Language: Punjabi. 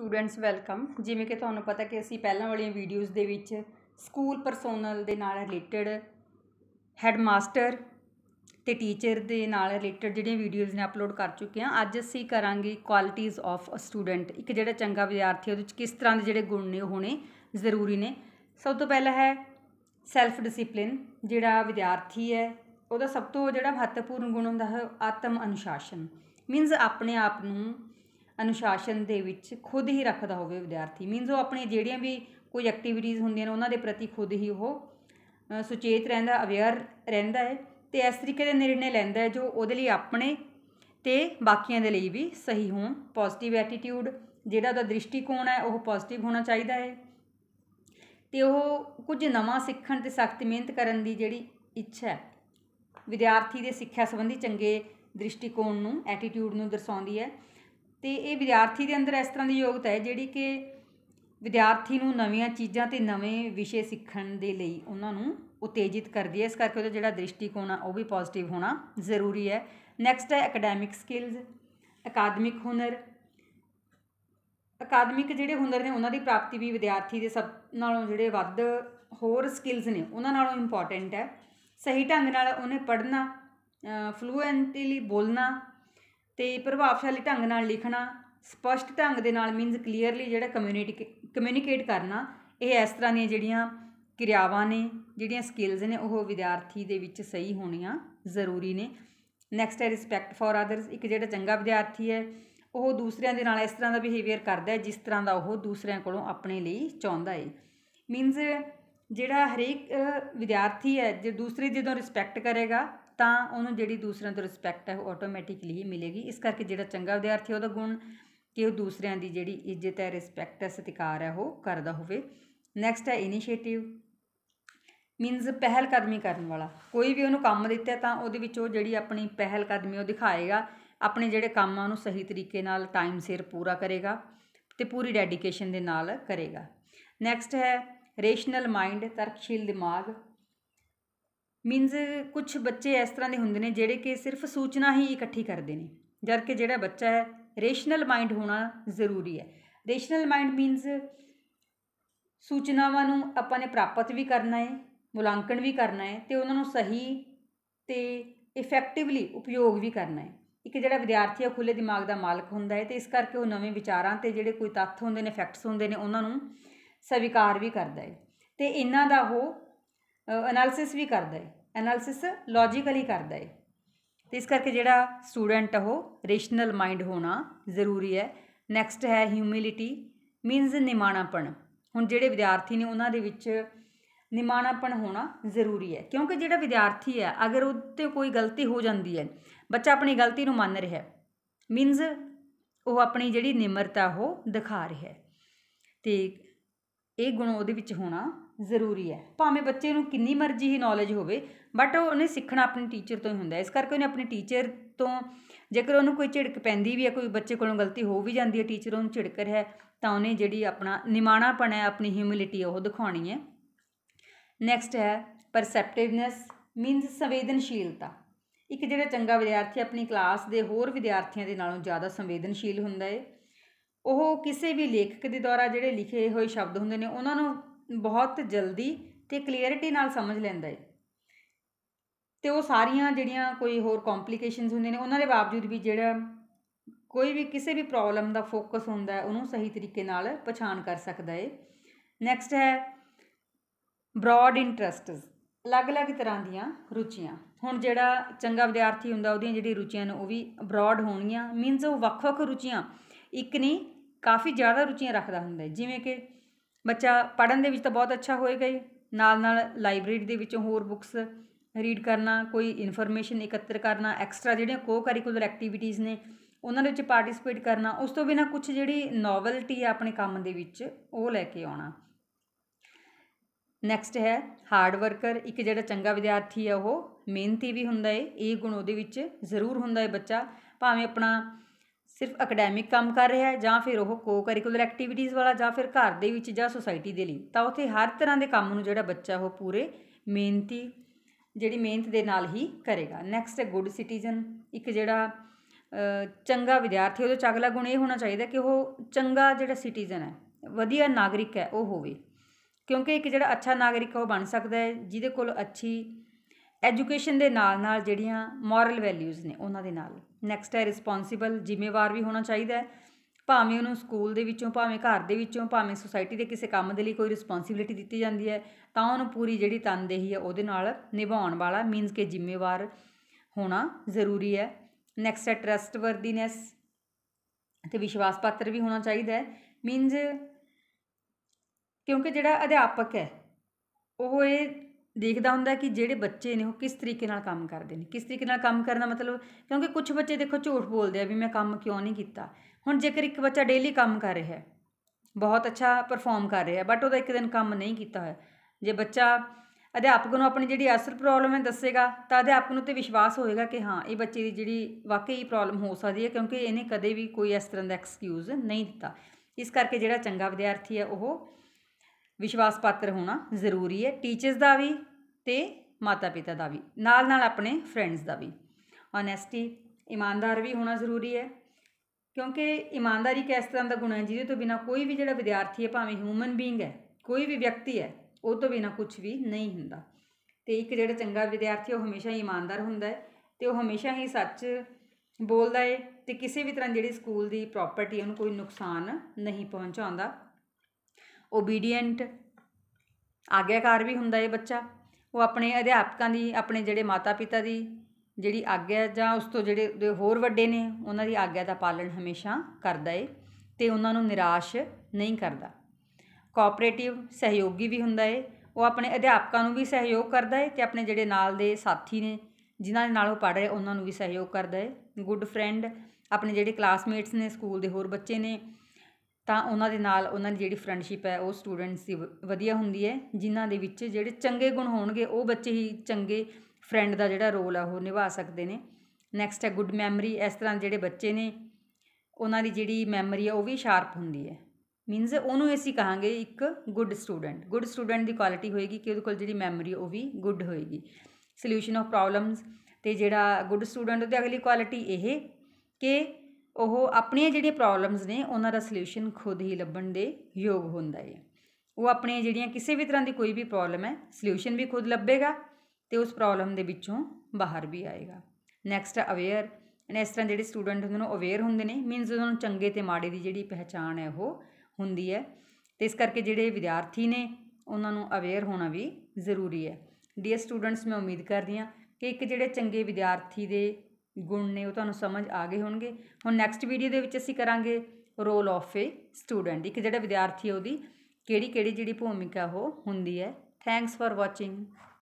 ਸਟੂਡੈਂਟਸ ਵੈਲਕਮ ਜਿਵੇਂ ਕਿ ਤੁਹਾਨੂੰ ਪਤਾ ਕਿ ਅਸੀਂ ਪਹਿਲਾਂ ਵਾਲੀਆਂ ਵੀਡੀਓਜ਼ ਦੇ ਵਿੱਚ ਸਕੂਲ ਪਰਸੋਨਲ ਦੇ ਨਾਲ ਰਿਲੇਟਡ ਹੈਡਮਾਸਟਰ ਤੇ ਟੀਚਰ ਦੇ ਨਾਲ ਰਿਲੇਟਡ ਜਿਹੜੀਆਂ ਵੀਡੀਓਜ਼ ਨੇ ਅਪਲੋਡ ਕਰ ਚੁੱਕੇ ਹਾਂ ਅੱਜ ਅਸੀਂ ਕਰਾਂਗੇ ਕੁਆਲਿਟੀਜ਼ ਆਫ ਅ ਸਟੂਡੈਂਟ ਇੱਕ ਜਿਹੜਾ ਚੰਗਾ ਵਿਦਿਆਰਥੀ ਉਹਦੇ ਵਿੱਚ ਕਿਸ ਤਰ੍ਹਾਂ ਦੇ ਜਿਹੜੇ ਗੁਣ ਨੇ ਹੋਣੇ ਜ਼ਰੂਰੀ ਨੇ ਸਭ ਤੋਂ ਪਹਿਲਾ ਹੈ ਸੈਲਫ ਡਿਸਪਲਿਨ ਜਿਹੜਾ ਵਿਦਿਆਰਥੀ ਹੈ ਉਹਦਾ ਸਭ ਤੋਂ ਜਿਹੜਾ ਮਹੱਤਵਪੂਰਨ ਗੁਣ ਹੁੰਦਾ ਹੈ ਆਤਮ ਅਨੁਸ਼ਾਸਨ ਮੀਨਸ ਆਪਣੇ ਆਪ ਨੂੰ ਅਨੁਸ਼ਾਸਨ ਦੇ ਵਿੱਚ ਖੁਦ ਹੀ ਰੱਖਦਾ ਹੋਵੇ ਵਿਦਿਆਰਥੀ ਮੀਨਜ਼ ਉਹ ਆਪਣੇ ਜਿਹੜੀਆਂ ਵੀ ਕੋਈ ਐਕਟੀਵਿਟੀਜ਼ ਹੁੰਦੀਆਂ ਨੇ ਉਹਨਾਂ ਦੇ ਪ੍ਰਤੀ ਖੁਦ ਹੀ ਉਹ ਸੁਚੇਤ ਰਹਿੰਦਾ ਅਵੇਅਰ ਰਹਿੰਦਾ ਹੈ ਤੇ ਇਸ ਤਰੀਕੇ ਦੇ ਨਿਰਣੇ ਲੈਂਦਾ ਹੈ ਜੋ ਉਹਦੇ ਲਈ ਆਪਣੇ ਤੇ ਬਾਕੀਆਂ ਦੇ ਲਈ ਵੀ ਸਹੀ ਹੋਣ ਪੋਜ਼ਿਟਿਵ ਐਟੀਟਿਊਡ ਜਿਹੜਾ ਉਹਦਾ ਦ੍ਰਿਸ਼ਟੀਕੋਣ ਹੈ ਉਹ ਪੋਜ਼ਿਟਿਵ ਹੋਣਾ ਚਾਹੀਦਾ ਹੈ ਤੇ ਉਹ ਕੁਝ ਨਵਾਂ ਸਿੱਖਣ ਤੇ ਸਖਤ ਮਿਹਨਤ ਕਰਨ ਦੀ ਜਿਹੜੀ ਇੱਛਾ ਹੈ ਵਿਦਿਆਰਥੀ ਦੇ ਸਿੱਖਿਆ ਸੰਬੰਧੀ ਚੰਗੇ ਦ੍ਰਿਸ਼ਟੀਕੋਣ ਨੂੰ ਐਟੀਟਿਊਡ ਨੂੰ ਦਰਸਾਉਂਦੀ ਹੈ ਤੇ ਇਹ ਵਿਦਿਆਰਥੀ ਦੇ ਅੰਦਰ ਇਸ ਤਰ੍ਹਾਂ ਦੀ ਯੋਗਤਾ ਹੈ ਜਿਹੜੀ ਕਿ ਵਿਦਿਆਰਥੀ ਨੂੰ ਨਵੀਆਂ ਚੀਜ਼ਾਂ ਤੇ ਨਵੇਂ ਵਿਸ਼ੇ ਸਿੱਖਣ ਦੇ ਲਈ ਉਹਨਾਂ ਨੂੰ ਉਤੇਜਿਤ ਕਰਦੀ ਹੈ ਇਸ ਕਰਕੇ ਉਹਦਾ ਜਿਹੜਾ ਦ੍ਰਿਸ਼ਟੀਕੋਣ ਆ ਉਹ ਵੀ ਪੋਜ਼ਿਟਿਵ ਹੋਣਾ ਜ਼ਰੂਰੀ ਹੈ ਨੈਕਸਟ ਹੈ ਅਕੈਡੈਮਿਕ ਸਕਿਲਸ ਅਕਾਦਮਿਕ ਹੁਨਰ ਅਕਾਦਮਿਕ ਜਿਹੜੇ ਹੁਨਰ ਨੇ ਉਹਨਾਂ ਦੀ ਪ੍ਰਾਪਤੀ ਵੀ ਵਿਦਿਆਰਥੀ ਦੇ ਸਭ ਨਾਲੋਂ ਜਿਹੜੇ ਵੱਧ ਹੋਰ ਸਕਿਲਸ ਨੇ ਉਹਨਾਂ ਨਾਲੋਂ ਇੰਪੋਰਟੈਂਟ ਹੈ ਸਹੀ ਢੰਗ ਨਾਲ ਉਹਨੇ ਪੜ੍ਹਨਾ ਫਲੂਐਂਟਲੀ ਬੋਲਣਾ ਤੇ ਪ੍ਰਭਾਵਸ਼ਾਲੀ ਢੰਗ ਨਾਲ ਲਿਖਣਾ ਸਪਸ਼ਟ ਢੰਗ ਦੇ ਨਾਲ ਮੀਨਸ ਕਲੀਅਰਲੀ ਜਿਹੜਾ ਕਮਿਊਨਿਟੀ ਕਮਿਊਨੀਕੇਟ ਕਰਨਾ ਇਹ ਇਸ ਤਰ੍ਹਾਂ ਦੀਆਂ ਜਿਹੜੀਆਂ ਕਿਰਿਆਵਾਂ ਨੇ ਜਿਹੜੀਆਂ ਸਕਿੱਲਸ ਨੇ ਉਹ ਵਿਦਿਆਰਥੀ ਦੇ ਵਿੱਚ ਸਹੀ ਹੋਣੀਆਂ ਜ਼ਰੂਰੀ ਨੇ ਨੈਕਸਟ ਹੈ ਰਿਸਪੈਕਟ ਫॉर ਆਦਰਸ ਇੱਕ ਜਿਹੜਾ ਚੰਗਾ ਵਿਦਿਆਰਥੀ ਹੈ ਉਹ ਦੂਸਰਿਆਂ ਦੇ ਨਾਲ ਇਸ ਤਰ੍ਹਾਂ ਦਾ ਬਿਹੇਵੀਅਰ ਕਰਦਾ ਹੈ ਜਿਸ ਤਰ੍ਹਾਂ ਦਾ ਉਹ ਦੂਸਰਿਆਂ ਕੋਲੋਂ ਆਪਣੇ ਲਈ ਚਾਹੁੰਦਾ ਹੈ ਮੀਨਸ ਜਿਹੜਾ ਹਰੇਕ ਵਿਦਿਆਰਥੀ ਹੈ ਜੇ ਦੂਸਰੇ ਜਦੋਂ ਰਿਸਪੈਕਟ ਕਰੇਗਾ ਤਾਂ ਉਹਨੂੰ ਜਿਹੜੀ ਦੂਸਰਿਆਂ ਤੋਂ ਰਿਸਪੈਕਟ ਹੈ ਉਹ ਆਟੋਮੈਟਿਕਲੀ ਹੀ ਮਿਲੇਗੀ ਇਸ ਕਰਕੇ ਜਿਹੜਾ ਚੰਗਾ ਵਿਦਿਆਰਥੀ ਉਹਦਾ ਗੁਣ ਕਿ ਉਹ ਦੂਸਰਿਆਂ ਦੀ ਜਿਹੜੀ ਇੱਜ਼ਤ ਹੈ ਰਿਸਪੈਕਟ ਹੈ ਸਤਿਕਾਰ ਹੈ ਉਹ ਕਰਦਾ ਹੋਵੇ ਨੈਕਸਟ ਹੈ ਇਨੀਸ਼ੀਏਟਿਵ ਮੀਨਸ ਪਹਿਲ ਕਦਮੀ ਕਰਨ ਵਾਲਾ ਕੋਈ ਵੀ ਉਹਨੂੰ ਕੰਮ ਦਿੱਤਾ ਤਾਂ ਉਹਦੇ ਵਿੱਚ ਉਹ ਜਿਹੜੀ ਆਪਣੀ ਪਹਿਲ ਕਦਮੀ ਉਹ ਦਿਖਾਏਗਾ ਆਪਣੇ ਜਿਹੜੇ ਕੰਮਾਂ ਨੂੰ ਸਹੀ ਤਰੀਕੇ ਨਾਲ ਟਾਈਮ ਸਿਰ ਪੂਰਾ ਕਰੇਗਾ ਤੇ ਪੂਰੀ ਡੈਡੀਕੇਸ਼ਨ ਦੇ ਨਾਲ ਕਰੇਗਾ ਨੈਕਸਟ ਹੈ ਰੇਸ਼ਨਲ ਮਾਈਂਡ ਤਰਕਸ਼ੀਲ ਦਿਮਾਗ ਮੀਨਸ ਕੁਝ ਬੱਚੇ ਇਸ ਤਰ੍ਹਾਂ ਦੇ ਹੁੰਦੇ ਨੇ ਜਿਹੜੇ ਕਿ ਸਿਰਫ ਸੂਚਨਾ ਹੀ ਇਕੱਠੀ ਕਰਦੇ ਨੇ ਜਦ ਕਿ ਜਿਹੜਾ ਬੱਚਾ ਹੈ ਰੈਸ਼ਨਲ ਮਾਈਂਡ ਹੋਣਾ ਜ਼ਰੂਰੀ ਹੈ ਰੈਸ਼ਨਲ ਮਾਈਂਡ ਮੀਨਸ ਸੂਚਨਾਵਾਂ ਨੂੰ ਆਪਾਂ ਨੇ ਪ੍ਰਾਪਤ ਵੀ ਕਰਨਾ ਹੈ ਮੁਲਾਂਕਣ ਵੀ ਕਰਨਾ ਹੈ ਤੇ ਉਹਨਾਂ ਨੂੰ ਸਹੀ ਤੇ ਇਫੈਕਟਿਵਲੀ ਉਪਯੋਗ ਵੀ ਕਰਨਾ ਹੈ ਇੱਕ ਜਿਹੜਾ ਵਿਦਿਆਰਥੀ ਆ ਖੁੱਲੇ ਦਿਮਾਗ ਦਾ ਮਾਲਕ ਹੁੰਦਾ ਹੈ ਤੇ ਇਸ ਕਰਕੇ ਉਹ ਨਵੇਂ ਵਿਚਾਰਾਂ ਤੇ ਜਿਹੜੇ ਕੋਈ ਤੱਥ ਹੁੰਦੇ ਨੇ ਫੈਕਟਸ ਹੁੰਦੇ ਨੇ ਉਹਨਾਂ ਨੂੰ ਸਵੀਕਾਰ ਵੀ ਕਰਦਾ ਹੈ ਤੇ ਇਹਨਾਂ ਦਾ ਉਹ ਅਨਾਲਿਸਿਸ ਵੀ ਕਰਦਾ ਹੈ ਐਨਾਲਿਸਿਸ ਲੌਜੀਕਲੀ ਕਰਦਾ ਹੈ ਤੇ ਇਸ ਕਰਕੇ ਜਿਹੜਾ ਸਟੂਡੈਂਟ ਉਹ ਰੈਸ਼ਨਲ ਮਾਈਂਡ ਹੋਣਾ ਜ਼ਰੂਰੀ ਹੈ ਨੈਕਸਟ ਹੈ ਹਿਊਮਿਲਿਟੀ ਮੀਨਸ ਨਿਮਾਣਾਪਣ ਹੁਣ ਜਿਹੜੇ ਵਿਦਿਆਰਥੀ ਨੇ ਉਹਨਾਂ ਦੇ ਵਿੱਚ ਨਿਮਾਣਾਪਣ ਹੋਣਾ ਜ਼ਰੂਰੀ ਹੈ ਕਿਉਂਕਿ ਜਿਹੜਾ ਵਿਦਿਆਰਥੀ ਹੈ ਅਗਰ ਉੱਤੇ ਕੋਈ ਗਲਤੀ ਹੋ ਜਾਂਦੀ ਹੈ ਬੱਚਾ ਆਪਣੀ ਗਲਤੀ ਨੂੰ ਮੰਨ ਰਿਹਾ ਹੈ ਮੀਨਸ ਉਹ ਆਪਣੀ ਜਿਹੜੀ ਨਿਮਰਤਾ ਉਹ ਦਿਖਾ ਰਿਹਾ ਹੈ ਤੇ ਇਹ ਗੁਣ ਉਹਦੇ ਵਿੱਚ ਹੋਣਾ ਜ਼ਰੂਰੀ ਹੈ ਭਾਵੇਂ ਬੱਚੇ ਨੂੰ ਕਿੰਨੀ ਮਰਜ਼ੀ ਹੀ ਨੌਲੇਜ ਹੋਵੇ ਬਟ ਉਹਨੇ ਸਿੱਖਣਾ ਆਪਣੇ ਟੀਚਰ ਤੋਂ ਹੀ ਹੁੰਦਾ ਇਸ ਕਰਕੇ ਉਹਨੇ ਆਪਣੇ ਟੀਚਰ ਤੋਂ ਜੇਕਰ ਉਹਨੂੰ ਕੋਈ ਝਿੜਕ ਪੈਂਦੀ ਵੀ ਹੈ ਕੋਈ ਬੱਚੇ ਕੋਲੋਂ ਗਲਤੀ ਹੋ ਵੀ ਜਾਂਦੀ ਹੈ ਟੀਚਰ ਉਹਨੂੰ ਝਿੜਕ ਰਿਹਾ ਹੈ ਤਾਂ ਉਹਨੇ ਜਿਹੜੀ ਆਪਣਾ ਨਿਮਾਣਾਪਣ ਹੈ ਆਪਣੀ ਹਿਊਮਿਲਿਟੀ ਉਹ ਦਿਖਾਉਣੀ ਹੈ ਨੈਕਸਟ ਹੈ ਪਰਸੈਪਟਿਵਨੈਸ ਮੀਨਸ ਸੰਵੇਦਨਸ਼ੀਲਤਾ ਇੱਕ ਜਿਹੜਾ ਚੰਗਾ ਵਿਦਿਆਰਥੀ ਆਪਣੀ ਕਲਾਸ ਦੇ ਹੋਰ ਵਿਦਿਆਰਥੀਆਂ ਦੇ ਨਾਲੋਂ ਜ਼ਿਆਦਾ ਸੰਵੇਦਨਸ਼ੀਲ ਹੁੰਦਾ ਹੈ ਉਹ ਕਿਸੇ ਵੀ ਲੇਖਕ ਦੇ ਦੁਆਰਾ ਜਿਹੜੇ ਲਿਖੇ ਹੋਏ ਸ਼ਬਦ ਹੁੰਦੇ ਨੇ ਉਹਨਾਂ ਨੂੰ ਬਹੁਤ ਜਲਦੀ ਤੇ ਕਲੀਅਰਟੀ ਨਾਲ ਸਮਝ ਲੈਂਦਾ ਹੈ ਤੇ ਉਹ ਸਾਰੀਆਂ ਜਿਹੜੀਆਂ ਕੋਈ ਹੋਰ ਕੰਪਲਿਕੇਸ਼ਨਸ ਹੁੰਦੀਆਂ ਨੇ ਉਹਨਾਂ ਦੇ ਬਾਵਜੂਦ ਵੀ ਜਿਹੜਾ ਕੋਈ ਵੀ ਕਿਸੇ ਵੀ ਪ੍ਰੋਬਲਮ ਦਾ ਫੋਕਸ ਹੁੰਦਾ ਹੈ ਉਹਨੂੰ ਸਹੀ ਤਰੀਕੇ ਨਾਲ ਪਛਾਣ ਕਰ ਸਕਦਾ ਹੈ ਨੈਕਸਟ ਹੈ ਬ੍ਰੌਡ ਇੰਟਰਸਟਸ ਅਲੱਗ-ਅਲੱਗ ਤਰ੍ਹਾਂ ਦੀਆਂ ਰੁਚੀਆਂ ਹੁਣ ਜਿਹੜਾ ਚੰਗਾ ਵਿਦਿਆਰਥੀ ਹੁੰਦਾ ਉਹਦੀਆਂ ਜਿਹੜੀ ਰੁਚੀਆਂ ਨੇ ਉਹ ਵੀ ਬ੍ਰੌਡ ਹੋਣੀਆਂ ਮੀਨਸ ਉਹ ਵੱਖ-ਵੱਖ ਰੁਚੀਆਂ ਇੱਕ ਨਹੀਂ ਕਾਫੀ ਜ਼ਿਆਦਾ ਰੁਚੀਆਂ ਰੱਖਦਾ ਹੁੰਦਾ ਜਿਵੇਂ ਕਿ ਬੱਚਾ ਪੜ੍ਹਨ ਦੇ ਵਿੱਚ ਤਾਂ ਬਹੁਤ ਅੱਛਾ ਹੋਏਗਾ ਹੀ ਨਾਲ ਨਾਲ ਲਾਇਬ੍ਰੇਰੀ ਦੇ ਵਿੱਚੋਂ ਹੋਰ ਬੁੱਕਸ ਰੀਡ ਕਰਨਾ ਕੋਈ ਇਨਫੋਰਮੇਸ਼ਨ ਇਕੱਤਰ ਕਰਨਾ ਐਕਸਟਰਾ ਜਿਹੜੀਆਂ ਕੋ ਕਰਿਕੂਲਰ ਐਕਟੀਵਿਟੀਆਂ ਨੇ ਉਹਨਾਂ ਦੇ ਵਿੱਚ ਪਾਰਟਿਸਿਪੇਟ ਕਰਨਾ ਉਸ ਤੋਂ ਬਿਨਾ ਕੁਝ ਜਿਹੜੀ ਨੋਵਲਟੀ ਆ ਆਪਣੇ ਕੰਮ ਦੇ ਵਿੱਚ ਉਹ ਲੈ ਕੇ ਆਉਣਾ ਨੈਕਸਟ ਹੈ ਹਾਰਡ ਵਰਕਰ ਇੱਕ ਜਿਹੜਾ ਚੰਗਾ ਵਿਦਿਆਰਥੀ ਆ ਉਹ ਮਿਹਨਤੀ ਵੀ ਹੁੰਦਾ ਏ ਇਹ ਗੁਣ ਉਹਦੇ ਵਿੱਚ ਜ਼ਰੂਰ ਹੁੰਦਾ ਏ ਬੱਚਾ ਭਾਵੇਂ ਆਪਣਾ ਸਿਰਫ ਅਕੈਡੈਮਿਕ ਕੰਮ ਕਰ ਰਿਹਾ ਹੈ ਜਾਂ ਫਿਰ ਉਹ ਕੋ ਕਰਿਕੂਲਰ ਐਕਟੀਵਿਟੀਜ਼ ਵਾਲਾ ਜਾਂ ਫਿਰ ਘਰ ਦੇ ਵਿੱਚ ਜਾਂ ਸੋਸਾਇਟੀ ਦੇ ਲਈ ਤਾਂ ਉੱਥੇ ਹਰ ਤਰ੍ਹਾਂ ਦੇ ਕੰਮ ਨੂੰ ਜਿਹੜਾ ਬੱਚਾ ਉਹ ਪੂਰੇ ਮਿਹਨਤੀ ਜਿਹੜੀ ਮਿਹਨਤ ਦੇ ਨਾਲ ਹੀ ਕਰੇਗਾ ਨੈਕਸਟ ਹੈ ਗੁੱਡ ਸਿਟੀਜ਼ਨ ਇੱਕ ਜਿਹੜਾ ਚੰਗਾ ਵਿਦਿਆਰਥੀ ਉਹਦੇ ਚ ਅਗਲਾ ਗੁਣ ਇਹ ਹੋਣਾ ਚਾਹੀਦਾ ਕਿ ਉਹ ਚੰਗਾ ਜਿਹੜਾ ਸਿਟੀਜ਼ਨ ਹੈ ਵਧੀਆ ਨਾਗਰਿਕ ਹੈ ਉਹ ਹੋਵੇ ਕਿਉਂਕਿ ਇੱਕ ਜਿਹੜਾ ਅੱਛਾ ਨਾਗਰਿਕ ਉਹ ਬਣ ਸਕਦਾ ਹੈ ਜਿਹਦੇ ਕੋਲ ਅੱਛੀ ਐਜੂਕੇਸ਼ਨ ਦੇ ਨਾਲ ਨਾਲ ਜਿਹੜੀਆਂ ਮੋਰਲ ਵੈਲਿਊਜ਼ ਨੇ ਉਹਨਾਂ ਦੇ ਨਾਲ ਨੈਕਸਟ ਹੈ ਰਿਸਪੌਂਸੀਬਲ ਜ਼ਿੰਮੇਵਾਰ ਵੀ ਹੋਣਾ ਚਾਹੀਦਾ ਹੈ ਭਾਵੇਂ ਉਹਨੂੰ ਸਕੂਲ ਦੇ ਵਿੱਚੋਂ ਭਾਵੇਂ ਘਰ ਦੇ ਵਿੱਚੋਂ ਭਾਵੇਂ ਸੋਸਾਇਟੀ ਦੇ ਕਿਸੇ ਕੰਮ ਦੇ ਲਈ ਕੋਈ ਰਿਸਪੌਂਸਿਬਿਲਿਟੀ ਦਿੱਤੀ ਜਾਂਦੀ ਹੈ ਤਾਂ ਉਹਨੂੰ ਪੂਰੀ ਜਿਹੜੀ ਤਨਦੇਹੀ ਹੈ ਉਹਦੇ ਨਾਲ ਨਿਭਾਉਣ ਵਾਲਾ ਮੀਨਸ ਕਿ ਜ਼ਿੰਮੇਵਾਰ ਹੋਣਾ ਜ਼ਰੂਰੀ ਹੈ ਨੈਕਸਟ ਹੈ ਟਰਸਟਵਰਦੀਨੈਸ ਤੇ ਵਿਸ਼ਵਾਸ ਪਾਤਰ ਵੀ ਹੋਣਾ ਚਾਹੀਦਾ ਹੈ ਮੀਨਸ ਕਿਉਂਕਿ ਜਿਹੜਾ ਅਧਿਆਪਕ ਹੈ ਉਹ ਇਹ ਦੇਖਦਾ ਹੁੰਦਾ ਕਿ ਜਿਹੜੇ ਬੱਚੇ ਨੇ ਉਹ ਕਿਸ ਤਰੀਕੇ ਨਾਲ ਕੰਮ ਕਰਦੇ ਨੇ ਕਿਸ ਤਰੀਕੇ ਨਾਲ ਕੰਮ ਕਰਨਾ ਮਤਲਬ ਕਿਉਂਕਿ ਕੁਝ ਬੱਚੇ ਦੇਖੋ ਝੂਠ ਬੋਲਦੇ ਆ ਵੀ ਮੈਂ ਕੰਮ ਕਿਉਂ ਨਹੀਂ ਕੀਤਾ ਹੁਣ ਜੇਕਰ ਇੱਕ ਬੱਚਾ ਡੇਲੀ ਕੰਮ ਕਰ ਰਿਹਾ ਹੈ ਬਹੁਤ ਅੱਛਾ ਪਰਫਾਰਮ ਕਰ ਰਿਹਾ ਹੈ ਬਟ ਉਹਦਾ ਇੱਕ ਦਿਨ ਕੰਮ ਨਹੀਂ ਕੀਤਾ ਹੋਇਆ ਜੇ ਬੱਚਾ ਅਧਿਆਪਕ ਨੂੰ ਆਪਣੀ ਜਿਹੜੀ ਅਸਲ ਪ੍ਰੋਬਲਮ ਹੈ ਦੱਸੇਗਾ ਤਾਂ ਅਧਿਆਪਕ ਨੂੰ ਤੇ ਵਿਸ਼ਵਾਸ ਹੋਏਗਾ ਕਿ ਹਾਂ ਇਹ ਬੱਚੇ ਦੀ ਜਿਹੜੀ ਵਾਕਈ ਪ੍ਰੋਬਲਮ ਹੋ ਸਕਦੀ ਹੈ ਕਿਉਂਕਿ ਇਹਨੇ ਕਦੇ ਵੀ ਕੋਈ ਇਸ ਤਰ੍ਹਾਂ ਦਾ ਐਕਸਕਿਊਜ਼ ਨਹੀਂ ਦਿੱਤਾ ਇਸ ਕਰਕੇ ਜਿਹੜਾ ਚੰਗਾ ਵਿਦਿਆਰਥੀ ਹੈ ਉਹ ਵਿਸ਼ਵਾਸਪਾਤਰ ਹੋਣਾ ਜ਼ਰੂਰੀ ਹੈ ਟੀਚਰਸ ਦਾ ਵੀ ਤੇ ਮਾਤਾ ਪਿਤਾ ਦਾ ਵੀ ਨਾਲ ਨਾਲ ਆਪਣੇ ਫਰੈਂਡਸ ਦਾ ਵੀ ਓਨੈਸਟੀ ਇਮਾਨਦਾਰ ਵੀ ਹੋਣਾ ਜ਼ਰੂਰੀ ਹੈ ਕਿਉਂਕਿ ਇਮਾਨਦਾਰੀ ਇੱਕ ਤਰ੍ਹਾਂ ਦਾ ਗੁਣ ਹੈ ਜਿਹਦੇ ਤੋਂ ਬਿਨਾ ਕੋਈ ਵੀ ਜਿਹੜਾ ਵਿਦਿਆਰਥੀ ਹੈ ਭਾਵੇਂ ਹਿਊਮਨ ਬੀਇੰਗ ਹੈ ਕੋਈ ਵੀ ਵਿਅਕਤੀ ਹੈ ਉਹ ਤੋਂ ਬਿਨਾ ਕੁਝ ਵੀ ਨਹੀਂ ਹੁੰਦਾ ਤੇ ਇੱਕ ਜਿਹੜਾ ਚੰਗਾ ਵਿਦਿਆਰਥੀ ਉਹ ਹਮੇਸ਼ਾ ਹੀ ਇਮਾਨਦਾਰ ਹੁੰਦਾ ਹੈ ਤੇ ਉਹ ਹਮੇਸ਼ਾ ਹੀ ਸੱਚ ਬੋਲਦਾ ਹੈ ਤੇ ਕਿਸੇ ਵੀ ਤਰ੍ਹਾਂ ਜਿਹੜੀ ਸਕੂਲ ਦੀ ਪ੍ਰਾਪਰਟੀ ਉਹਨੂੰ ਕੋਈ ਨੁਕਸਾਨ ਨਹੀਂ ਪਹੁੰਚਾਉਂਦਾ ਓਬੀਡੀਐਂਟ ਆਗਿਆਕਾਰ ਵੀ ਹੁੰਦਾ ਹੈ ਬੱਚਾ ਉਹ ਆਪਣੇ ਅਧਿਆਪਕਾਂ ਦੀ ਆਪਣੇ ਜਿਹੜੇ ਮਾਤਾ ਪਿਤਾ ਦੀ ਜਿਹੜੀ ਆਗਿਆ ਜਾਂ ਉਸ ਤੋਂ ਜਿਹੜੇ ਹੋਰ ਵੱਡੇ ਨੇ ਉਹਨਾਂ ਦੀ ਆਗਿਆ ਦਾ ਪਾਲਣ ਹਮੇਸ਼ਾ ਕਰਦਾ ਏ ਤੇ ਉਹਨਾਂ ਨੂੰ ਨਿਰਾਸ਼ ਨਹੀਂ ਕਰਦਾ ਕੋਆਪਰੇਟਿਵ ਸਹਿਯੋਗੀ ਵੀ ਹੁੰਦਾ ਏ ਉਹ ਆਪਣੇ ਅਧਿਆਪਕਾਂ ਨੂੰ ਵੀ ਸਹਿਯੋਗ ਕਰਦਾ ਏ ਤੇ ਆਪਣੇ ਜਿਹੜੇ ਨਾਲ ਦੇ ਸਾਥੀ ਨੇ ਜਿਨ੍ਹਾਂ ਦੇ ਨਾਲ ਉਹ ਪੜ੍ਹ ਰਿਹਾ ਉਹਨਾਂ ਨੂੰ ਵੀ ਸਹਿਯੋਗ ਕਰਦਾ ਏ ਗੁੱਡ ਫਰੈਂਡ ਆਪਣੇ ਜਿਹੜੇ ਕਲਾਸਮੇਟਸ ਨੇ ਸਕੂਲ ਦੇ ਹੋਰ ਬੱਚੇ ਨੇ ਤਾਂ ਉਹਨਾਂ ਦੇ ਨਾਲ ਉਹਨਾਂ ਦੀ ਜਿਹੜੀ ਫਰੈਂਡਸ਼ਿਪ ਹੈ ਉਹ ਸਟੂਡੈਂਟਸ ਦੀ ਵਧੀਆ ਹੁੰਦੀ ਹੈ ਜਿਨ੍ਹਾਂ ਦੇ ਵਿੱਚ ਜਿਹੜੇ ਚੰਗੇ ਗੁਣ ਹੋਣਗੇ ਉਹ ਬੱਚੇ ਹੀ ਚੰਗੇ ਫਰੈਂਡ ਦਾ ਜਿਹੜਾ ਰੋਲ ਆ ਉਹ ਨਿਭਾ ਸਕਦੇ ਨੇ ਨੈਕਸਟ ਹੈ ਗੁੱਡ ਮੈਮਰੀ ਇਸ ਤਰ੍ਹਾਂ ਜਿਹੜੇ ਬੱਚੇ ਨੇ ਉਹਨਾਂ ਦੀ ਜਿਹੜੀ ਮੈਮਰੀ ਆ ਉਹ ਵੀ ਸ਼ਾਰਪ ਹੁੰਦੀ ਹੈ ਮੀਨਸ ਉਹਨੂੰ ਅਸੀਂ ਕਹਾਂਗੇ ਇੱਕ ਗੁੱਡ ਸਟੂਡੈਂਟ ਗੁੱਡ ਸਟੂਡੈਂਟ ਦੀ ਕੁਆਲਿਟੀ ਹੋਏਗੀ ਕਿ ਉਹਦੇ ਕੋਲ ਜਿਹੜੀ ਮੈਮਰੀ ਉਹ ਵੀ ਗੁੱਡ ਹੋਏਗੀ ਸੋਲੂਸ਼ਨ ਆਫ ਪ੍ਰੋਬਲਮਸ ਤੇ ਜਿਹੜਾ ਗੁੱਡ ਸਟੂਡੈਂਟ ਉਹਦੀ ਅਗਲੀ ਕੁਆਲਿਟੀ ਇਹ ਕਿ ਉਹ ਆਪਣੀਆਂ ਜਿਹੜੀਆਂ ਪ੍ਰੋਬਲਮਸ ਨੇ ਉਹਨਾਂ ਦਾ ਸੋਲੂਸ਼ਨ ਖੁਦ ਹੀ ਲੱਭਣ ਦੇ ਯੋਗ ਹੁੰਦਾ ਹੈ ਉਹ ਆਪਣੀਆਂ ਜਿਹੜੀਆਂ ਕਿਸੇ ਵੀ ਤਰ੍ਹਾਂ ਦੀ ਕੋਈ ਵੀ ਪ੍ਰੋਬਲਮ ਹੈ ਸੋਲੂਸ਼ਨ ਵੀ ਖੁਦ ਲੱਭੇਗਾ ਤੇ ਉਸ ਪ੍ਰੋਬਲਮ ਦੇ ਵਿੱਚੋਂ ਬਾਹਰ ਵੀ ਆਏਗਾ ਨੈਕਸਟ ਅਵੇਅਰ ਐਂਡ ਇਸ ਤਰ੍ਹਾਂ ਜਿਹੜੇ ਸਟੂਡੈਂਟ ਹੁੰਦੇ ਨੇ ਅਵੇਅਰ ਹੁੰਦੇ ਨੇ ਮੀਨਸ ਉਹਨਾਂ ਨੂੰ ਚੰਗੇ ਤੇ ਮਾੜੇ ਦੀ ਜਿਹੜੀ ਪਹਿਚਾਣ ਹੈ ਉਹ ਹੁੰਦੀ ਹੈ ਤੇ ਇਸ ਕਰਕੇ ਜਿਹੜੇ ਵਿਦਿਆਰਥੀ ਨੇ ਉਹਨਾਂ ਨੂੰ ਅਵੇਅਰ ਹੋਣਾ ਵੀ ਜ਼ਰੂਰੀ ਹੈ ਡੀਅਰ ਸਟੂਡੈਂਟਸ ਮੈਂ ਉਮੀਦ ਕਰਦੀ ਹਾਂ ਕਿ ਇੱਕ ਜਿਹੜੇ ਚੰਗੇ ਵਿਦਿਆਰਥੀ ਦੇ ਗੁਣ ਨੇ ਉਹ ਤੁਹਾਨੂੰ ਸਮਝ ਆ ਗਏ ਹੋਣਗੇ ਹੁਣ ਨੈਕਸਟ ਵੀਡੀਓ ਦੇ ਵਿੱਚ ਅਸੀਂ ਕਰਾਂਗੇ ਰੋਲ ਆਫ ਏ ਸਟੂਡੈਂਟ ਇੱਕ ਜਿਹੜਾ ਵਿਦਿਆਰਥੀ ਉਹਦੀ ਕਿਹੜੀ ਕਿਹੜੀ ਜਿਹੜੀ ਭੂਮਿਕਾ ਉਹ ਹੁੰਦੀ ਹੈ ਥੈਂਕਸ ਫਾਰ ਵਾਚਿੰਗ